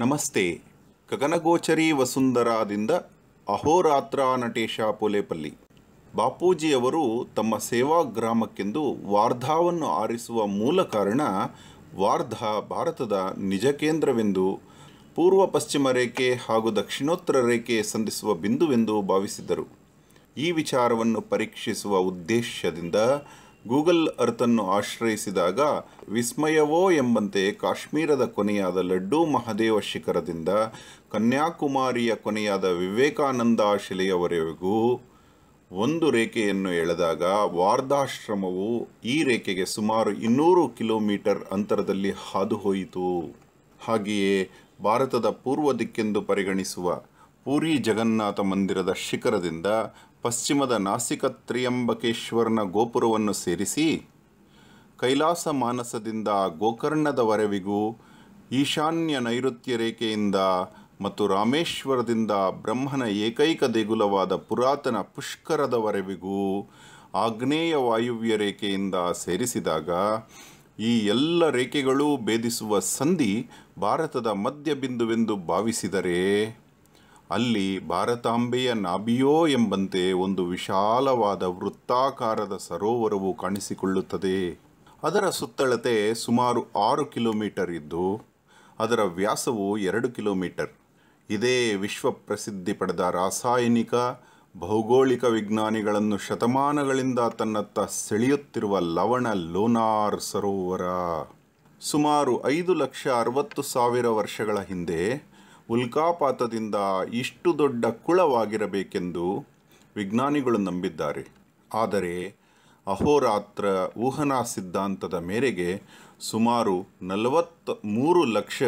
ನಮಸ್ತೆ ಗಗನಗೋಚರಿ ವಸುಂಧರಾದಿಂದ ಅಹೋರಾತ್ರ ನಟೇಶ ಪೋಲೆಪಲ್ಲಿ ಬಾಪೂಜಿಯವರು ತಮ್ಮ ಸೇವಾ ಗ್ರಾಮಕ್ಕೆಂದು ವಾರ್ಧಾವನ್ನು ಆರಿಸುವ ಮೂಲ ಕಾರಣ ವಾರ್ಧಾ ಭಾರತದ ನಿಜ ಕೇಂದ್ರವೆಂದು ಪೂರ್ವ ಪಶ್ಚಿಮ ರೇಖೆ ಹಾಗೂ ದಕ್ಷಿಣೋತ್ತರ ರೇಖೆ ಸಂಧಿಸುವ ಬಿಂದುವೆಂದು ಭಾವಿಸಿದರು ಈ ವಿಚಾರವನ್ನು ಪರೀಕ್ಷಿಸುವ ಉದ್ದೇಶದಿಂದ ಗೂಗಲ್ ಅರ್ಥನ್ನು ಆಶ್ರಯಿಸಿದಾಗ ವಿಸ್ಮಯವೋ ಎಂಬಂತೆ ಕಾಶ್ಮೀರದ ಕೊನೆಯಾದ ಲಡ್ಡು ಮಹದೇವ ಶಿಖರದಿಂದ ಕನ್ಯಾಕುಮಾರಿಯ ಕೊನೆಯಾದ ವಿವೇಕಾನಂದ ಶಿಲೆಯವರೆಗೂ ಒಂದು ರೇಖೆಯನ್ನು ಎಳೆದಾಗ ವಾರ್ಧಾಶ್ರಮವು ಈ ರೇಖೆಗೆ ಸುಮಾರು ಇನ್ನೂರು ಕಿಲೋಮೀಟರ್ ಅಂತರದಲ್ಲಿ ಹಾದುಹೋಯಿತು ಹಾಗೆಯೇ ಭಾರತದ ಪೂರ್ವ ದಿಕ್ಕೆಂದು ಪರಿಗಣಿಸುವ ಪೂರಿ ಜಗನ್ನಾಥ ಮಂದಿರದ ಶಿಖರದಿಂದ ಪಶ್ಚಿಮದ ನಾಸಿಕ ತ್ರಿಯಂಬಕೇಶ್ವರನ ಗೋಪುರವನ್ನು ಸೇರಿಸಿ ಕೈಲಾಸ ಮಾನಸದಿಂದ ಗೋಕರ್ಣದವರೆವಿಗೂ ಈಶಾನ್ಯ ನೈಋತ್ಯ ರೇಖೆಯಿಂದ ಮತ್ತು ರಾಮೇಶ್ವರದಿಂದ ಬ್ರಹ್ಮನ ಏಕೈಕ ದೇಗುಲವಾದ ಪುರಾತನ ಪುಷ್ಕರದವರೆವಿಗೂ ಆಗ್ನೇಯ ವಾಯುವ್ಯ ರೇಖೆಯಿಂದ ಸೇರಿಸಿದಾಗ ಈ ಎಲ್ಲ ರೇಖೆಗಳೂ ಭೇದಿಸುವ ಸಂಧಿ ಭಾರತದ ಮಧ್ಯಬಿಂದುವೆಂದು ಭಾವಿಸಿದರೆ ಅಲ್ಲಿ ಭಾರತಾಂಬೆಯ ನಾಭಿಯೋ ಎಂಬಂತೆ ಒಂದು ವಿಶಾಲವಾದ ವೃತ್ತಾಕಾರದ ಸರೋವರವು ಕಾಣಿಸಿಕೊಳ್ಳುತ್ತದೆ ಅದರ ಸುತ್ತಳತೆ ಸುಮಾರು ಆರು ಕಿಲೋಮೀಟರ್ ಇದ್ದು ಅದರ ವ್ಯಾಸವು ಎರಡು ಕಿಲೋಮೀಟರ್ ಇದೇ ಪ್ರಸಿದ್ಧಿ ಪಡೆದ ರಾಸಾಯನಿಕ ಭೌಗೋಳಿಕ ವಿಜ್ಞಾನಿಗಳನ್ನು ಶತಮಾನಗಳಿಂದ ತನ್ನತ್ತ ಸೆಳೆಯುತ್ತಿರುವ ಲವಣ ಲೋನಾರ್ ಸರೋವರ ಸುಮಾರು ಐದು ಲಕ್ಷ ಅರವತ್ತು ಸಾವಿರ ವರ್ಷಗಳ ಹಿಂದೆ ಉಲ್ಕಾಪಾತದಿಂದ ಇಷ್ಟು ದೊಡ್ಡ ಕುಳವಾಗಿರಬೇಕೆಂದು ವಿಜ್ಞಾನಿಗಳು ನಂಬಿದ್ದಾರೆ ಆದರೆ ಅಹೋರಾತ್ರ ಊಹನಾ ಸಿದ್ಧಾಂತದ ಮೇರೆಗೆ ಸುಮಾರು ನಲವತ್ತ ಮೂರು ಲಕ್ಷ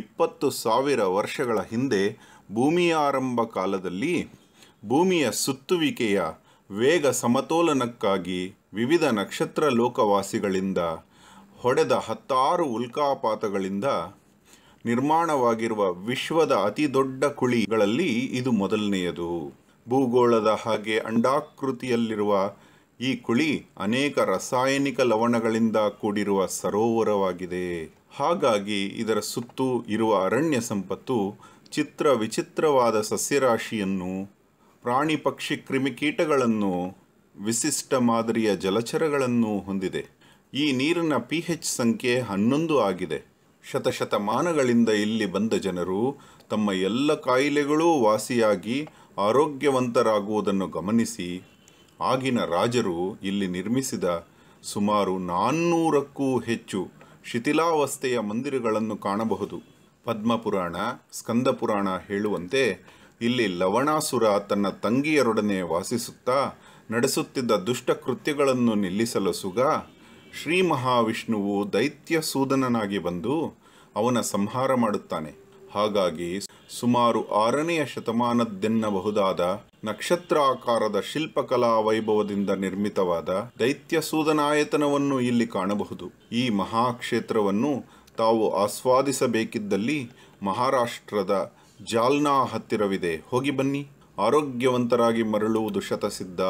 ಇಪ್ಪತ್ತು ಸಾವಿರ ವರ್ಷಗಳ ಹಿಂದೆ ಭೂಮಿಯ ಆರಂಭ ಕಾಲದಲ್ಲಿ ಭೂಮಿಯ ಸುತ್ತುವಿಕೆಯ ವೇಗ ಸಮತೋಲನಕ್ಕಾಗಿ ವಿವಿಧ ನಕ್ಷತ್ರ ಲೋಕವಾಸಿಗಳಿಂದ ಹೊಡೆದ ಹತ್ತಾರು ಉಲ್ಕಾಪಾತಗಳಿಂದ ನಿರ್ಮಾಣವಾಗಿರುವ ವಿಶ್ವದ ಅತಿ ದೊಡ್ಡ ಕುಳಿಗಳಲ್ಲಿ ಇದು ಮೊದಲನೆಯದು ಭೂಗೋಳದ ಹಾಗೆ ಅಂಡಾಕೃತಿಯಲ್ಲಿರುವ ಈ ಕುಳಿ ಅನೇಕ ರಾಸಾಯನಿಕ ಲವಣಗಳಿಂದ ಕೂಡಿರುವ ಸರೋವರವಾಗಿದೆ ಹಾಗಾಗಿ ಇದರ ಸುತ್ತು ಇರುವ ಅರಣ್ಯ ಸಂಪತ್ತು ಚಿತ್ರ ವಿಚಿತ್ರವಾದ ಸಸ್ಯರಾಶಿಯನ್ನು ಪ್ರಾಣಿ ಪಕ್ಷಿ ಕ್ರಿಮಿಕೀಟಗಳನ್ನು ವಿಶಿಷ್ಟ ಮಾದರಿಯ ಜಲಚರಗಳನ್ನು ಹೊಂದಿದೆ ಈ ನೀರಿನ ಪಿ ಹೆಚ್ ಸಂಖ್ಯೆ ಹನ್ನೊಂದು ಆಗಿದೆ ಶತಶತಮಾನಗಳಿಂದ ಇಲ್ಲಿ ಬಂದ ಜನರು ತಮ್ಮ ಎಲ್ಲ ಕಾಯಿಲೆಗಳೂ ವಾಸಿಯಾಗಿ ಆರೋಗ್ಯವಂತರಾಗುವುದನ್ನು ಗಮನಿಸಿ ಆಗಿನ ರಾಜರು ಇಲ್ಲಿ ನಿರ್ಮಿಸಿದ ಸುಮಾರು ನಾನ್ನೂರಕ್ಕೂ ಹೆಚ್ಚು ಶಿಥಿಲಾವಸ್ಥೆಯ ಮಂದಿರಗಳನ್ನು ಕಾಣಬಹುದು ಪದ್ಮಪುರಾಣ ಸ್ಕಂದಪುರಾಣ ಹೇಳುವಂತೆ ಇಲ್ಲಿ ಲವಣಾಸುರ ತನ್ನ ತಂಗಿಯರೊಡನೆ ವಾಸಿಸುತ್ತಾ ನಡೆಸುತ್ತಿದ್ದ ಕೃತ್ಯಗಳನ್ನು ನಿಲ್ಲಿಸಲು ಸುಗ ಶ್ರೀ ಮಹಾವಿಷ್ಣುವು ದೈತ್ಯ ಸೂದನನಾಗಿ ಬಂದು ಅವನ ಸಂಹಾರ ಮಾಡುತ್ತಾನೆ ಹಾಗಾಗಿ ಸುಮಾರು ಆರನೆಯ ಶತಮಾನದ್ದೆನ್ನಬಹುದಾದ ನಕ್ಷತ್ರ ಆಕಾರದ ಶಿಲ್ಪಕಲಾ ವೈಭವದಿಂದ ನಿರ್ಮಿತವಾದ ದೈತ್ಯಸೂದನಾಯತನವನ್ನು ಇಲ್ಲಿ ಕಾಣಬಹುದು ಈ ಮಹಾಕ್ಷೇತ್ರವನ್ನು ತಾವು ಆಸ್ವಾದಿಸಬೇಕಿದ್ದಲ್ಲಿ ಮಹಾರಾಷ್ಟ್ರದ ಜಾಲ್ನಾ ಹತ್ತಿರವಿದೆ ಹೋಗಿ ಬನ್ನಿ ಆರೋಗ್ಯವಂತರಾಗಿ ಮರಳುವುದು ಶತಸಿದ್ಧ